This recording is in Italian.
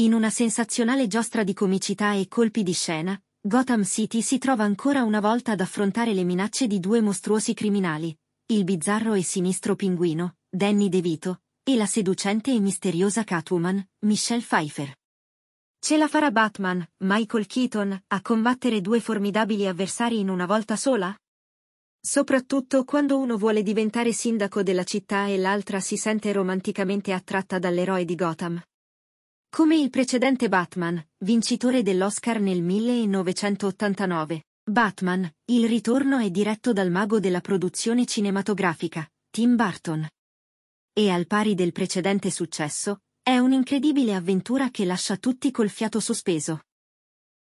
In una sensazionale giostra di comicità e colpi di scena, Gotham City si trova ancora una volta ad affrontare le minacce di due mostruosi criminali, il bizzarro e sinistro pinguino, Danny DeVito, e la seducente e misteriosa Catwoman, Michelle Pfeiffer. Ce la farà Batman, Michael Keaton, a combattere due formidabili avversari in una volta sola? Soprattutto quando uno vuole diventare sindaco della città e l'altra si sente romanticamente attratta dall'eroe di Gotham. Come il precedente Batman, vincitore dell'Oscar nel 1989, Batman, il ritorno è diretto dal mago della produzione cinematografica, Tim Burton. E al pari del precedente successo, è un'incredibile avventura che lascia tutti col fiato sospeso.